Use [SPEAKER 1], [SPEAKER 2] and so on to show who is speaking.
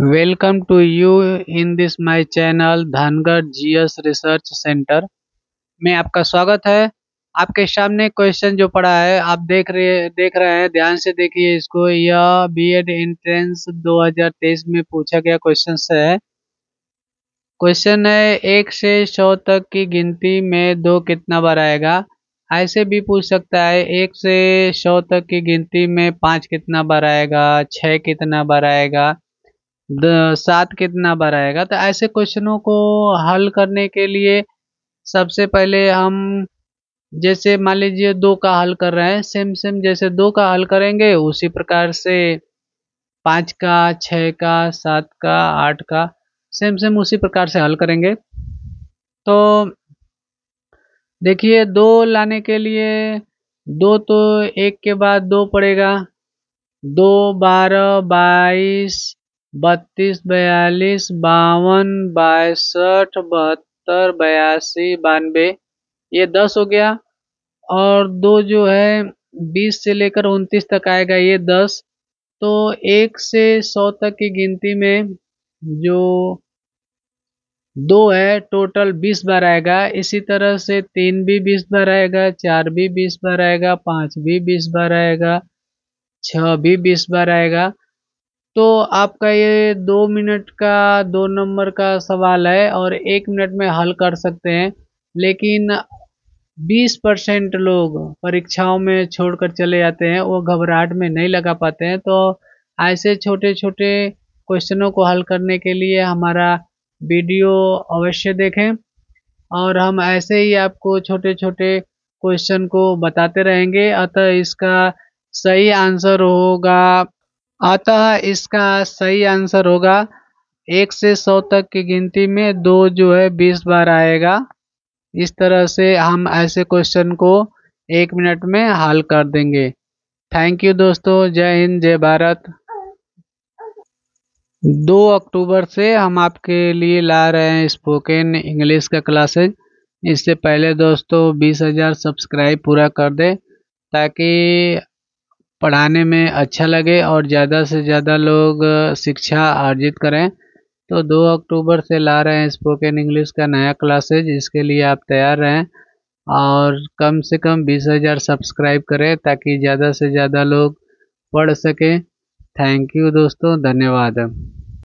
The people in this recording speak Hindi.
[SPEAKER 1] welcome to you in this my channel Dhangarh GS research centre में आपका स्वागत है आपके सामने क्वेश्चन जो पड़ा है आप देख रहे देख रहे हैं ध्यान से देखिए इसको यह बीएड एंट्रेंस 2023 में पूछा गया क्वेश्चन से है क्वेश्चन है एक से सौ तक की गिनती में दो कितना बार आएगा ऐसे भी पूछ सकता है एक से सौ तक की गिनती में पाँच कितना बार आएगा छः कितना बार आएगा सात कितना बार आएगा तो ऐसे क्वेश्चनों को हल करने के लिए सबसे पहले हम जैसे मान लीजिए दो का हल कर रहे हैं सेम सेम जैसे दो का हल करेंगे उसी प्रकार से पाँच का छः का सात का आठ का सेम सेम उसी प्रकार से हल करेंगे तो देखिए दो लाने के लिए दो तो एक के बाद दो पड़ेगा दो बारह बाईस बत्तीस बयालीस बावन बासठ बहत्तर बयासी बानवे ये दस हो गया और दो जो है बीस से लेकर उनतीस तक आएगा ये दस तो एक से सौ तक की गिनती में जो दो है टोटल बीस बार आएगा इसी तरह से तीन भी बीस बार आएगा चार भी बीस बार आएगा पाँच भी बीस बार आएगा छः भी बीस बार आएगा तो आपका ये दो मिनट का दो नंबर का सवाल है और एक मिनट में हल कर सकते हैं लेकिन 20 परसेंट लोग परीक्षाओं में छोड़कर चले जाते हैं वो घबराहट में नहीं लगा पाते हैं तो ऐसे छोटे छोटे क्वेश्चनों को हल करने के लिए हमारा वीडियो अवश्य देखें और हम ऐसे ही आपको छोटे छोटे क्वेश्चन को बताते रहेंगे अतः इसका सही आंसर होगा अतः इसका सही आंसर होगा एक से सौ तक की गिनती में दो जो है बीस बार आएगा इस तरह से हम ऐसे क्वेश्चन को एक मिनट में हल कर देंगे थैंक यू दोस्तों जय हिंद जय भारत दो अक्टूबर से हम आपके लिए ला रहे हैं स्पोकन इंग्लिश का क्लासेज इससे पहले दोस्तों बीस हज़ार सब्सक्राइब पूरा कर दें ताकि पढ़ाने में अच्छा लगे और ज़्यादा से ज़्यादा लोग शिक्षा अर्जित करें तो दो अक्टूबर से ला रहे हैं स्पोकन इंग्लिश का नया क्लासेज इसके लिए आप तैयार रहें और कम से कम बीस हज़ार सब्सक्राइब करें ताकि ज़्यादा से ज़्यादा लोग पढ़ सकें थैंक यू दोस्तों धन्यवाद